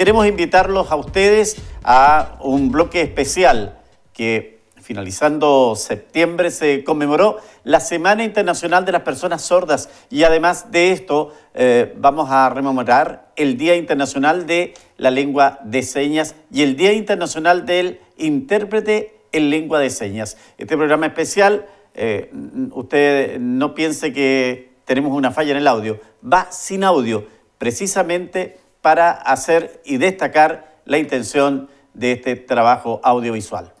queremos invitarlos a ustedes a un bloque especial que finalizando septiembre se conmemoró la Semana Internacional de las Personas Sordas y además de esto eh, vamos a rememorar el Día Internacional de la Lengua de Señas y el Día Internacional del Intérprete en Lengua de Señas. Este programa especial, eh, usted no piense que tenemos una falla en el audio, va sin audio precisamente para hacer y destacar la intención de este trabajo audiovisual.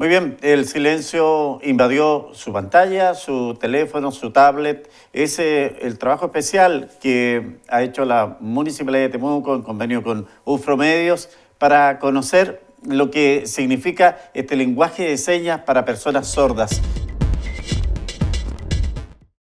Muy bien, el silencio invadió su pantalla, su teléfono, su tablet. Es el trabajo especial que ha hecho la Municipalidad de Temuco en convenio con Ufromedios para conocer lo que significa este lenguaje de señas para personas sordas.